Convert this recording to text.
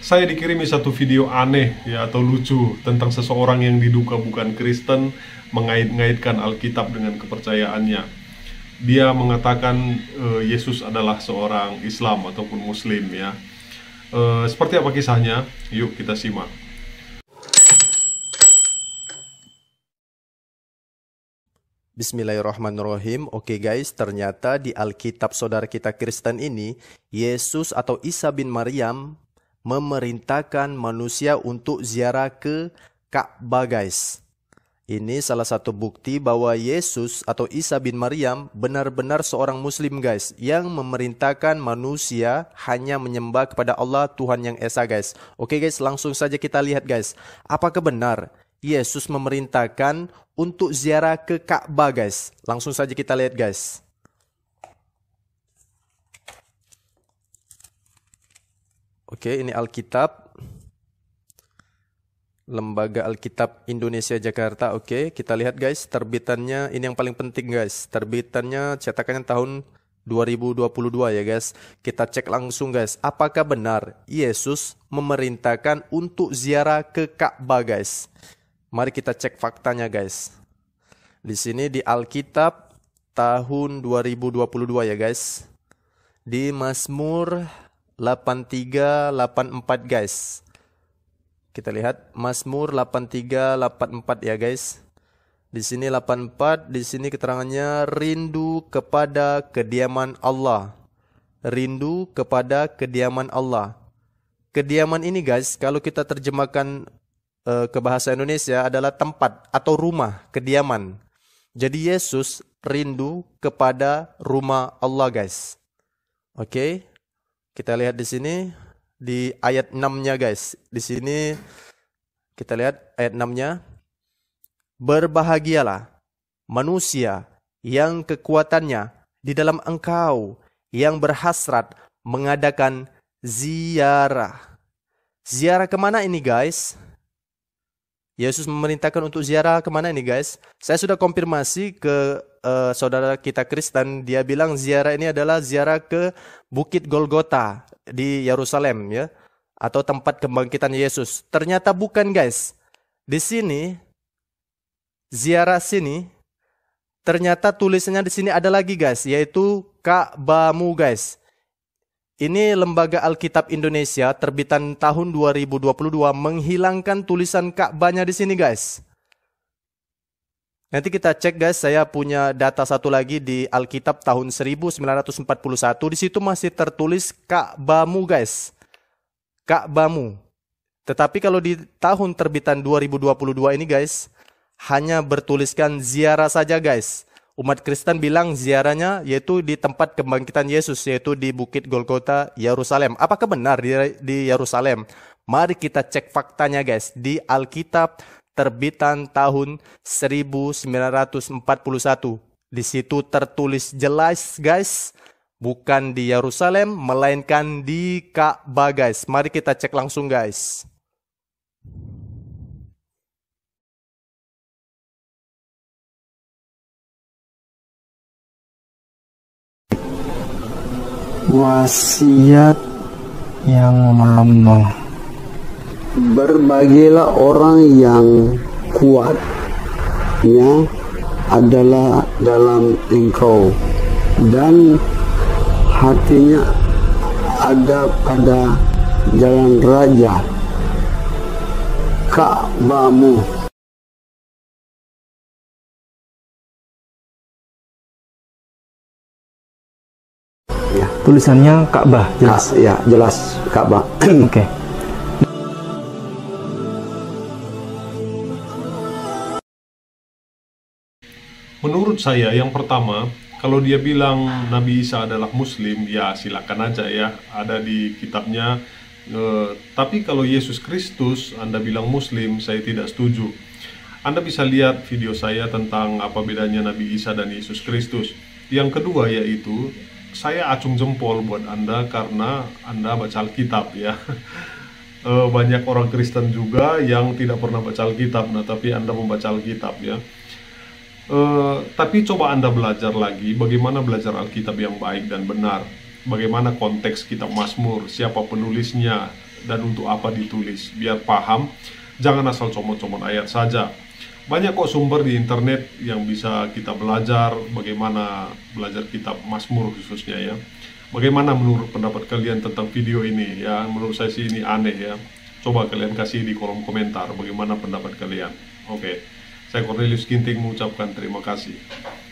saya dikirimi satu video aneh ya atau lucu tentang seseorang yang diduga bukan Kristen mengait-ngaitkan Alkitab dengan kepercayaannya. Dia mengatakan e, Yesus adalah seorang Islam ataupun Muslim ya. E, seperti apa kisahnya? Yuk kita simak. Bismillahirrahmanirrahim. Oke guys, ternyata di Alkitab saudara kita Kristen ini, Yesus atau Isa bin Maryam memerintahkan manusia untuk ziarah ke Ka'bah guys. Ini salah satu bukti bahwa Yesus atau Isa bin Maryam benar-benar seorang muslim guys yang memerintahkan manusia hanya menyembah kepada Allah Tuhan yang Esa guys. Oke guys, langsung saja kita lihat guys. Apakah benar Yesus memerintahkan untuk ziarah ke Ka'bah guys? Langsung saja kita lihat guys. Oke, ini Alkitab. Lembaga Alkitab Indonesia Jakarta. Oke, kita lihat guys terbitannya. Ini yang paling penting guys. Terbitannya cetakannya tahun 2022 ya guys. Kita cek langsung guys. Apakah benar Yesus memerintahkan untuk ziarah ke Ka'bah guys? Mari kita cek faktanya guys. Di sini di Alkitab tahun 2022 ya guys. Di Mazmur 8384 guys. Kita lihat Mazmur 8384 ya guys. Di sini 84, di sini keterangannya rindu kepada kediaman Allah. Rindu kepada kediaman Allah. Kediaman ini guys, kalau kita terjemahkan uh, ke bahasa Indonesia adalah tempat atau rumah, kediaman. Jadi Yesus rindu kepada rumah Allah guys. Oke, okay? Kita lihat di sini di ayat 6-nya guys. Di sini kita lihat ayat 6-nya. Berbahagialah manusia yang kekuatannya di dalam engkau yang berhasrat mengadakan ziarah. Ziarah kemana ini guys? Yesus memerintahkan untuk ziarah kemana ini guys? Saya sudah konfirmasi ke uh, saudara kita Kristen, dia bilang ziarah ini adalah ziarah ke Bukit Golgota di Yerusalem ya, atau tempat kebangkitan Yesus. Ternyata bukan guys. Di sini ziarah sini ternyata tulisannya di sini ada lagi guys, yaitu Ka'bamu guys. Ini Lembaga Alkitab Indonesia terbitan tahun 2022 menghilangkan tulisan Ka'bahnya di sini guys. Nanti kita cek guys, saya punya data satu lagi di Alkitab tahun 1941. Di situ masih tertulis Ka'bahmu guys. Ka'bahmu. Tetapi kalau di tahun terbitan 2022 ini guys, hanya bertuliskan ziarah saja guys. Umat Kristen bilang ziarahnya yaitu di tempat kebangkitan Yesus, yaitu di Bukit Golgota, Yerusalem. Apakah benar di, Yerusalem? Mari kita cek faktanya guys. Di Alkitab terbitan tahun 1941. Di situ tertulis jelas guys, bukan di Yerusalem, melainkan di Ka'bah guys. Mari kita cek langsung guys. wasiat yang lama berbagilah orang yang kuat kuatnya adalah dalam engkau dan hatinya ada pada jalan raja Ka'bahmu. tulisannya Ka'bah jelas. Ka, ya, jelas Ka'bah. Oke. Okay. Menurut saya yang pertama, kalau dia bilang Nabi Isa adalah muslim, ya silakan aja ya, ada di kitabnya. E, tapi kalau Yesus Kristus Anda bilang muslim, saya tidak setuju. Anda bisa lihat video saya tentang apa bedanya Nabi Isa dan Yesus Kristus. Yang kedua yaitu saya acung jempol buat Anda karena Anda baca Alkitab ya. E, banyak orang Kristen juga yang tidak pernah baca Alkitab, nah tapi Anda membaca Alkitab ya. E, tapi coba Anda belajar lagi bagaimana belajar Alkitab yang baik dan benar. Bagaimana konteks kitab Mazmur, siapa penulisnya, dan untuk apa ditulis. Biar paham, jangan asal comot-comot ayat saja banyak kok sumber di internet yang bisa kita belajar bagaimana belajar kitab Mazmur khususnya ya. Bagaimana menurut pendapat kalian tentang video ini ya? Menurut saya sih ini aneh ya. Coba kalian kasih di kolom komentar bagaimana pendapat kalian. Oke. Okay. Saya Cornelius Ginting mengucapkan terima kasih.